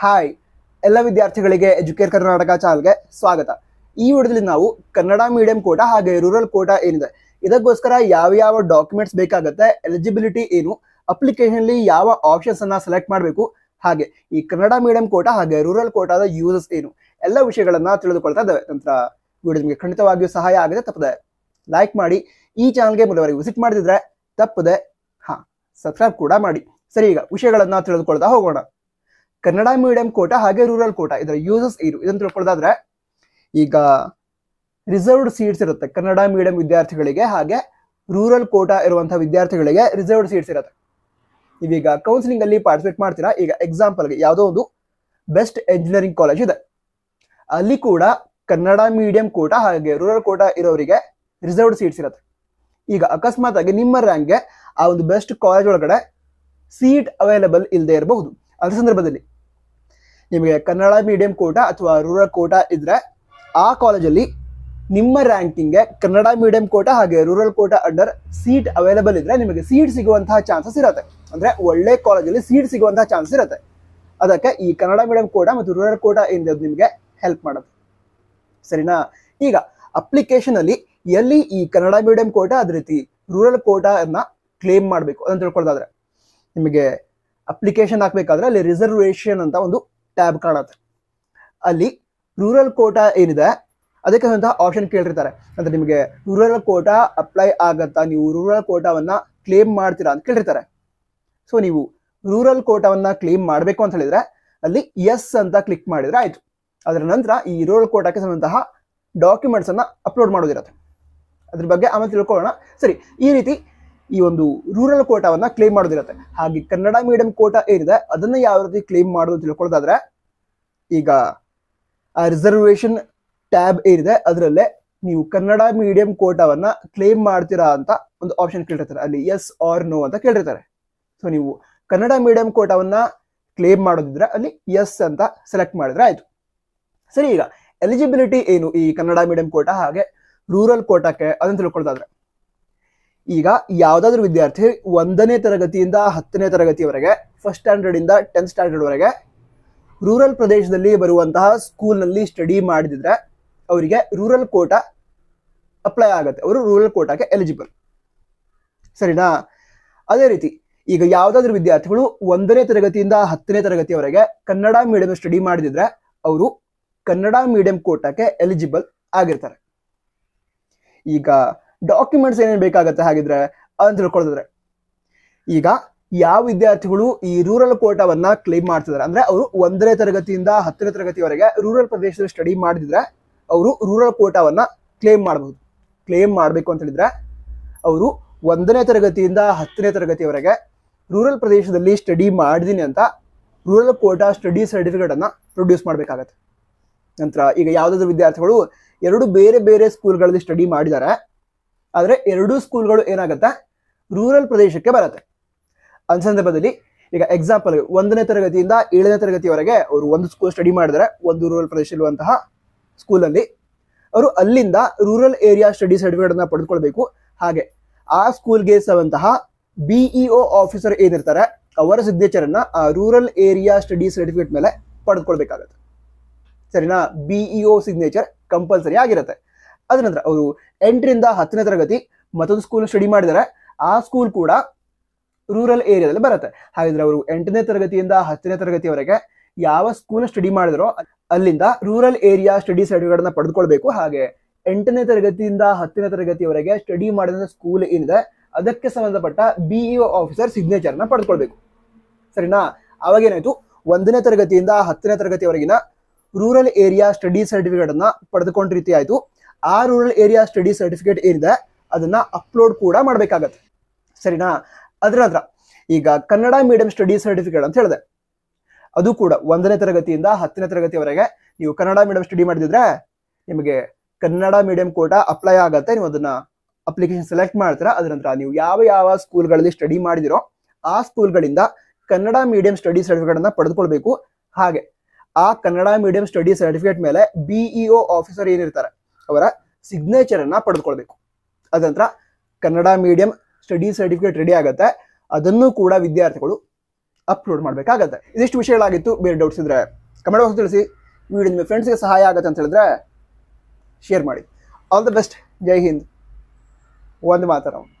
hi ಎಲ್ಲ ವಿದ್ಯಾರ್ಥಿಗಳಿಗೆ educate Karnataka ಚಾನಲ್ಗೆ ಸ್ವಾಗತ ಈ ವಿಡಿಯೋದಲ್ಲಿ ನಾವು ಕನ್ನಡ ಮೀಡಿಯಂ ಕೋಟಾ ಹಾಗೆ ರೂರಲ್ ಕೋಟಾ ಏನಿದೆ ಇದಕ್ಕೋಸ್ಕರ ಯಾವ ಯಾವ ಡಾಕ್ಯುಮೆಂಟ್ಸ್ ಬೇಕಾಗುತ್ತೆ ಎಲಿಜಿಬಿಲಿಟಿ ಏನು ಅಪ್ಲಿಕೇಶನ್ಲಿ ಯಾವ ಆಪ್ಷನ್ಸ್ ಅನ್ನ ಸೆಲೆಕ್ಟ್ ಮಾಡಬೇಕು ಹಾಗೆ ಈ ಕನ್ನಡ ಮೀಡಿಯಂ ಕೋಟಾ ಹಾಗೆ ರೂರಲ್ ಕೋಟಾದ ಯೂಸಸ್ ಏನು ಎಲ್ಲ ವಿಷಯಗಳನ್ನ ತಿಳಿದುಕೊಳ್ತಾ ಇದ್ದಾವೆ ನಂತರ ವಿಡಿಯೋ ನಿಮಗೆ ಖಂಡಿತವಾಗಿಯೂ ಸಹಾಯ ಆಗಿದೆ ತಪ್ಪದೆ ಲೈಕ್ ಮಾಡಿ ಈ ಚಾನಲ್ಗೆ ಮೊದಲವರೆಗೆ ವಿಸಿಟ್ ಮಾಡಿದ್ರೆ ತಪ್ಪದೆ ಹಾ ಸಬ್ಸ್ಕ್ರೈಬ್ ಕೂಡ ಮಾಡಿ ಸರಿ ಈಗ ವಿಷಯಗಳನ್ನ ತಿಳಿದುಕೊಳ್ತಾ ಹೋಗೋಣ ಕನ್ನಡ ಮೀಡಿಯಂ ಕೋಟಾ ಹಾಗೆ ರೂರಲ್ ಕೋಟಾ ಇದರ ಯೂಸಸ್ ಇರು ಇದನ್ನು ತಿಳ್ಕೊಳ್ಳೋದಾದ್ರೆ ಈಗ ರಿಸರ್ವ್ಡ್ ಸೀಟ್ಸ್ ಇರುತ್ತೆ ಕನ್ನಡ ಮೀಡಿಯಂ ವಿದ್ಯಾರ್ಥಿಗಳಿಗೆ ಹಾಗೆ ರೂರಲ್ ಕೋಟಾ ಇರುವಂತಹ ವಿದ್ಯಾರ್ಥಿಗಳಿಗೆ ರಿಸರ್ವ್ಡ್ ಸೀಟ್ಸ್ ಇರುತ್ತೆ ಇದೀಗ ಕೌನ್ಸಿಲಿಂಗ್ ಅಲ್ಲಿ ಪಾರ್ಟಿಸಿಪೇಟ್ ಮಾಡ್ತೀರಾ ಈಗ ಎಕ್ಸಾಂಪಲ್ಗೆ ಯಾವುದೋ ಒಂದು ಬೆಸ್ಟ್ ಎಂಜಿನಿಯರಿಂಗ್ ಕಾಲೇಜ್ ಇದೆ ಅಲ್ಲಿ ಕೂಡ ಕನ್ನಡ ಮೀಡಿಯಂ ಕೋಟಾ ಹಾಗೆ ರೂರಲ್ ಕೋಟಾ ಇರೋರಿಗೆ ರಿಸರ್ವ್ಡ್ ಸೀಟ್ಸ್ ಇರುತ್ತೆ ಈಗ ಅಕಸ್ಮಾತ್ ಆಗಿ ನಿಮ್ಮ ರ್ಯಾಂಕ್ಗೆ ಆ ಒಂದು ಬೆಸ್ಟ್ ಕಾಲೇಜ್ ಒಳಗಡೆ ಸೀಟ್ ಅವೈಲೇಬಲ್ ಇಲ್ಲದೆ ಇರಬಹುದು ಅದರ ಸಂದರ್ಭದಲ್ಲಿ ನಿಮಗೆ ಕನ್ನಡ ಮೀಡಿಯಂ ಕೋಟಾ ಅಥವಾ ರೂರಲ್ ಕೋಟಾ ಇದ್ದರೆ ಆ ಕಾಲೇಜಲ್ಲಿ ನಿಮ್ಮ ರ್ಯಾಂಕಿಂಗ್ಗೆ ಕನ್ನಡ ಮೀಡಿಯಂ ಕೋಟಾ ಹಾಗೆ rural quota under seat available ಇದ್ದರೆ ನಿಮಗೆ ಸೀಟ್ ಸಿಗುವಂತಹ ಚಾನ್ಸಸ್ ಇರುತ್ತೆ ಅಂದ್ರೆ ಒಳ್ಳೆ ಕಾಲೇಜಲ್ಲಿ ಸೀಟ್ ಸಿಗುವಂತಹ ಚಾನ್ಸ್ ಇರುತ್ತೆ ಅದಕ್ಕೆ ಈ ಕನ್ನಡ ಮೀಡಿಯಂ ಕೋಟಾ ಮತ್ತು ರೂರಲ್ ಕೋಟಾ ಇಂದ ನಿಮಗೆ ಹೆಲ್ಪ್ ಮಾಡುತ್ತೆ ಸರಿನಾ ಈಗ ಅಲ್ಲಿ ಎಲ್ಲಿ ಈ ಕನ್ನಡ ಮೀಡಿಯಂ ಕೋಟಾ ಅದ ರೀತಿ ರೂರಲ್ ಅನ್ನ ಕ್ಲೇಮ್ ಮಾಡಬೇಕು ಅದನ್ನು ತಿಳ್ಕೊಳ್ತಾದ್ರೆ ನಿಮಗೆ ಅಪ್ಲಿಕೇಶನ್ ಹಾಕ್ಬೇಕಾದ್ರೆ ಅಲ್ಲಿ ರಿಸರ್ವೇಷನ್ ಅಂತ ಒಂದು ಟ್ಯಾಬ್ ಕಾಣುತ್ತೆ ಅಲ್ಲಿ ರೂರಲ್ ಕೋಟಾ ಏನಿದೆ ಅದಕ್ಕೆ ಅಂತ ಆಪ್ಷನ್ ಕೇಳಿರ್ತಾರೆ ಅಂದ್ರೆ ನಿಮಗೆ ರೂರಲ್ ಕೋಟಾ ಅಪ್ಲೈ ಆಗತ್ತಾ ನೀವು ರೂರಲ್ ಕೋಟಾವನ್ನ ಕ್ಲೇಮ್ ಮಾಡ್ತೀರಾ ಅಂತ ಕೇಳಿರ್ತಾರೆ ಸೊ ನೀವು ರೂರಲ್ ಕೋಟಾವನ್ನ ಕ್ಲೇಮ್ ಮಾಡಬೇಕು ಅಂತ ಹೇಳಿದ್ರೆ ಅಲ್ಲಿ ಎಸ್ ಅಂತ ಕ್ಲಿಕ್ ಮಾಡಿದ್ರೆ ಆಯ್ತು ಅದರ ನಂತರ ಈ ರೂರಲ್ ಕೋಟಾಕ್ಕೆ ಸಂಬಂಧ ಡಾಕ್ಯುಮೆಂಟ್ಸ್ ಅನ್ನ ಅಪ್ಲೋಡ್ ಮಾಡೋದಿರುತ್ತೆ ಅದ್ರ ಬಗ್ಗೆ ಆಮೇಲೆ ತಿಳ್ಕೊಳ್ಳೋಣ ಸರಿ ಈ ರೀತಿ ಈ ಒಂದು ರೂರಲ್ ಕೋಟಾವನ್ನ ಕ್ಲೇಮ್ ಮಾಡೋದಿರತ್ತೆ ಹಾಗೆ ಕನ್ನಡ ಮೀಡಿಯಂ ಕೋಟಾ ಏನಿದೆ ಅದನ್ನ ಯಾವ ರೀತಿ ಕ್ಲೇಮ್ ಮಾಡೋದು ತಿಳ್ಕೊಳ್ಳೋದಾದ್ರೆ ಈಗ ರಿಸರ್ವೇಶನ್ ಟ್ಯಾಬ್ ಏನಿದೆ ಅದರಲ್ಲೇ ನೀವು ಕನ್ನಡ ಮೀಡಿಯಂ ಕೋಟಾವನ್ನ ಕ್ಲೇಮ್ ಮಾಡ್ತೀರಾ ಅಂತ ಒಂದು ಆಪ್ಷನ್ ಕೇಳಿರ್ತಾರೆ ಅಲ್ಲಿ ಎಸ್ ಆರ್ ನೋ ಅಂತ ಕೇಳಿರ್ತಾರೆ ಸೊ ನೀವು ಕನ್ನಡ ಮೀಡಿಯಂ ಕೋಟಾವನ್ನ ಕ್ಲೇಮ್ ಮಾಡೋದಿದ್ರೆ ಅಲ್ಲಿ ಎಸ್ ಅಂತ ಸೆಲೆಕ್ಟ್ ಮಾಡಿದ್ರೆ ಆಯ್ತು ಸರಿ ಈಗ ಎಲಿಜಿಬಿಲಿಟಿ ಏನು ಈ ಕನ್ನಡ ಮೀಡಿಯಂ ಕೋಟಾ ಹಾಗೆ ರೂರಲ್ ಕೋಟಾಕ್ಕೆ ಅದನ್ನು ತಿಳ್ಕೊಳ್ತಾದ್ರೆ ಈಗ ಯಾವುದಾದ್ರೂ ವಿದ್ಯಾರ್ಥಿ ಒಂದನೇ ತರಗತಿಯಿಂದ ಹತ್ತನೇ ತರಗತಿಯವರೆಗೆ ಫಸ್ಟ್ ಸ್ಟ್ಯಾಂಡರ್ಡ್ ಇಂದ ಟೆಂತ್ ಸ್ಟ್ಯಾಂಡರ್ಡ್ ವರೆಗೆ ರೂರಲ್ ಪ್ರದೇಶದಲ್ಲಿ ಬರುವಂತಹ ಸ್ಕೂಲ್ನಲ್ಲಿ ಸ್ಟಡಿ ಮಾಡಿದ್ರೆ ಅವರಿಗೆ ರೂರಲ್ ಕೋಟಾ ಅಪ್ಲೈ ಆಗುತ್ತೆ ಅವರು ರೂರಲ್ ಕೋಟಾಗೆ ಎಲಿಜಿಬಲ್ ಸರಿನಾ ಅದೇ ರೀತಿ ಈಗ ಯಾವುದಾದ್ರೂ ವಿದ್ಯಾರ್ಥಿಗಳು ಒಂದನೇ ತರಗತಿಯಿಂದ ಹತ್ತನೇ ತರಗತಿಯವರೆಗೆ ಕನ್ನಡ ಮೀಡಿಯಂ ಸ್ಟಡಿ ಮಾಡಿದ್ರೆ ಅವರು ಕನ್ನಡ ಮೀಡಿಯಂ ಕೋಟಾಕ್ಕೆ ಎಲಿಜಿಬಲ್ ಆಗಿರ್ತಾರೆ ಈಗ ಡಾಕ್ಯುಮೆಂಟ್ಸ್ ಏನೇನು ಬೇಕಾಗತ್ತೆ ಹಾಗಿದ್ರೆ ಅದನ್ನು ತಿಳ್ಕೊಳ್ತಿದ್ರೆ ಈಗ ಯಾವ ವಿದ್ಯಾರ್ಥಿಗಳು ಈ ರೂರಲ್ ಕೋಟಾವನ್ನ ಕ್ಲೇಮ್ ಮಾಡ್ತಿದ್ದಾರೆ ಅಂದ್ರೆ ಅವರು ಒಂದನೇ ತರಗತಿಯಿಂದ ಹತ್ತನೇ ತರಗತಿವರೆಗೆ ರೂರಲ್ ಪ್ರದೇಶದಲ್ಲಿ ಸ್ಟಡಿ ಮಾಡಿದ್ರೆ ಅವರು ರೂರಲ್ ಕೋಟಾವನ್ನ ಕ್ಲೇಮ್ ಮಾಡಬಹುದು ಕ್ಲೇಮ್ ಮಾಡಬೇಕು ಅಂತ ಹೇಳಿದ್ರೆ ಅವರು ಒಂದನೇ ತರಗತಿಯಿಂದ ಹತ್ತನೇ ತರಗತಿವರೆಗೆ ರೂರಲ್ ಪ್ರದೇಶದಲ್ಲಿ ಸ್ಟಡಿ ಮಾಡಿದೀನಿ ಅಂತ ರೂರಲ್ ಕೋಟಾ ಸ್ಟಡಿ ಸರ್ಟಿಫಿಕೇಟನ್ನು ಪ್ರೊಡ್ಯೂಸ್ ಮಾಡಬೇಕಾಗತ್ತೆ ನಂತರ ಈಗ ಯಾವುದಾದ್ರೂ ವಿದ್ಯಾರ್ಥಿಗಳು ಎರಡು ಬೇರೆ ಬೇರೆ ಸ್ಕೂಲ್ಗಳಲ್ಲಿ ಸ್ಟಡಿ ಮಾಡಿದ್ದಾರೆ ಆದರೆ ಎರಡೂ ಸ್ಕೂಲ್ಗಳು ಏನಾಗುತ್ತೆ ರೂರಲ್ ಪ್ರದೇಶಕ್ಕೆ ಬರುತ್ತೆ ಅನ್ ಸಂದರ್ಭದಲ್ಲಿ ಈಗ ಎಕ್ಸಾಂಪಲ್ ಒಂದನೇ ತರಗತಿಯಿಂದ ಏಳನೇ ತರಗತಿವರೆಗೆ ಅವರು ಒಂದು ಸ್ಕೂಲ್ ಸ್ಟಡಿ ಮಾಡಿದರೆ ಒಂದು ರೂರಲ್ ಪ್ರದೇಶ ಇರುವಂತಹ ಸ್ಕೂಲಲ್ಲಿ ಅವರು ಅಲ್ಲಿಂದ ರೂರಲ್ ಏರಿಯಾ ಸ್ಟಡಿ ಸರ್ಟಿಫಿಕೇಟನ್ನು ಪಡೆದುಕೊಳ್ಬೇಕು ಹಾಗೆ ಆ ಸ್ಕೂಲ್ಗೆ ಸಂಬಂಧ ಬಿಇಒ ಆಫೀಸರ್ ಏನಿರ್ತಾರೆ ಅವರ ಸಿಗ್ನೇಚರನ್ನು ಆ ರೂರಲ್ ಏರಿಯಾ ಸ್ಟಡಿ ಸರ್ಟಿಫಿಕೇಟ್ ಮೇಲೆ ಪಡೆದುಕೊಳ್ಬೇಕಾಗತ್ತೆ ಸರಿನಾ ಬಿಇಒ ಸಿಗ್ನೇಚರ್ ಕಂಪಲ್ಸರಿ ಆಗಿರುತ್ತೆ ಅದ ನಂತರ ಅವರು ಎಂಟರಿಂದ ಹತ್ತನೇ ತರಗತಿ ಮತ್ತೊಂದು ಸ್ಕೂಲ್ ಸ್ಟಡಿ ಮಾಡಿದರೆ ಆ ಸ್ಕೂಲ್ ಕೂಡ ರೂರಲ್ ಏರಿಯಾದಲ್ಲಿ ಬರುತ್ತೆ ಹಾಗಿದ್ರೆ ಅವರು ಎಂಟನೇ ತರಗತಿಯಿಂದ ಹತ್ತನೇ ತರಗತಿಯವರೆಗೆ ಯಾವ ಸ್ಕೂಲ್ ಸ್ಟಡಿ ಮಾಡಿದರೋ ಅಲ್ಲಿಂದ ರೂರಲ್ ಏರಿಯಾ ಸ್ಟಡಿ ಸರ್ಟಿಫಿಕೇಟ್ನ ಪಡೆದುಕೊಳ್ಬೇಕು ಹಾಗೆ ಎಂಟನೇ ತರಗತಿಯಿಂದ ಹತ್ತನೇ ತರಗತಿಯವರೆಗೆ ಸ್ಟಡಿ ಮಾಡಿದ ಸ್ಕೂಲ್ ಏನಿದೆ ಅದಕ್ಕೆ ಸಂಬಂಧಪಟ್ಟ ಬಿ ಆಫೀಸರ್ ಸಿಗ್ನೇಚರ್ ಅನ್ನ ಪಡೆದುಕೊಳ್ಬೇಕು ಸರಿನಾ ಏನಾಯ್ತು ಒಂದನೇ ತರಗತಿಯಿಂದ ಹತ್ತನೇ ತರಗತಿಯವರೆಗಿನ ರೂರಲ್ ಏರಿಯಾ ಸ್ಟಡಿ ಅನ್ನ ಪಡೆದುಕೊಂಡ ರೀತಿ ಆಯಿತು ಆ ರೂರಲ್ ಏರಿಯಾ ಸ್ಟಡಿ ಸರ್ಟಿಫಿಕೇಟ್ ಏನಿದೆ ಅದನ್ನ ಅಪ್ಲೋಡ್ ಕೂಡ ಮಾಡಬೇಕಾಗತ್ತೆ ಸರಿನಾ ಅದರ ನಂತರ ಈಗ ಕನ್ನಡ ಮೀಡಿಯಂ ಸ್ಟಡಿ ಸರ್ಟಿಫಿಕೇಟ್ ಅಂತ ಹೇಳಿದೆ ಅದು ಕೂಡ ಒಂದನೇ ತರಗತಿಯಿಂದ ಹತ್ತನೇ ತರಗತಿವರೆಗೆ ನೀವು ಕನ್ನಡ ಮೀಡಿಯಂ ಸ್ಟಡಿ ಮಾಡಿದ್ರೆ ನಿಮಗೆ ಕನ್ನಡ ಮೀಡಿಯಂ ಕೋಟಾ ಅಪ್ಲೈ ಆಗುತ್ತೆ ನೀವು ಅದನ್ನ ಅಪ್ಲಿಕೇಶನ್ ಸೆಲೆಕ್ಟ್ ಮಾಡ್ತೀರಾ ಅದರ ನಂತರ ನೀವು ಯಾವ ಯಾವ ಸ್ಕೂಲ್ಗಳಲ್ಲಿ ಸ್ಟಡಿ ಮಾಡಿದಿರೋ ಆ ಸ್ಕೂಲ್ಗಳಿಂದ ಕನ್ನಡ ಮೀಡಿಯಂ ಸ್ಟಡಿ ಸರ್ಟಿಫಿಕೇಟ್ ಅನ್ನ ಪಡೆದುಕೊಳ್ಬೇಕು ಹಾಗೆ ಆ ಕನ್ನಡ ಮೀಡಿಯಂ ಸ್ಟಡಿ ಸರ್ಟಿಫಿಕೇಟ್ ಮೇಲೆ ಬಿಇಒ ಆಫೀಸರ್ e ಏನಿರ್ತಾರೆ ಅವರ ಸಿಗ್ನೇಚರನ್ನು ಅನ್ನ ಪಡೆದುಕೊಳ್ಬೇಕು ಅದಂತರ Kannada medium study certificate ready ಆಗುತ್ತೆ ಅದನ್ನು ಕೂಡ ವಿದ್ಯಾರ್ಥಿಗಳು ಅಪ್ಲೋಡ್ ಮಾಡಬೇಕಾಗತ್ತೆ ಇದಿಷ್ಟು ವಿಷಯಗಳಾಗಿತ್ತು ಬೇರೆ ಡೌಟ್ಸ್ ಇದ್ರೆ ಕಮೆಂಟ್ ಬಾಕ್ಸ್ ತಿಳಿಸಿ ವಿಡಿಯೋ ನಿಮ್ಮ ಫ್ರೆಂಡ್ಸ್ಗೆ ಸಹಾಯ ಆಗುತ್ತೆ ಅಂತ ಹೇಳಿದ್ರೆ ಶೇರ್ ಮಾಡಿ ಆಲ್ ದ ಬೆಸ್ಟ್ ಜೈ ಹಿಂದ್ ಒಂದು ಮಾತಾಡೋಣ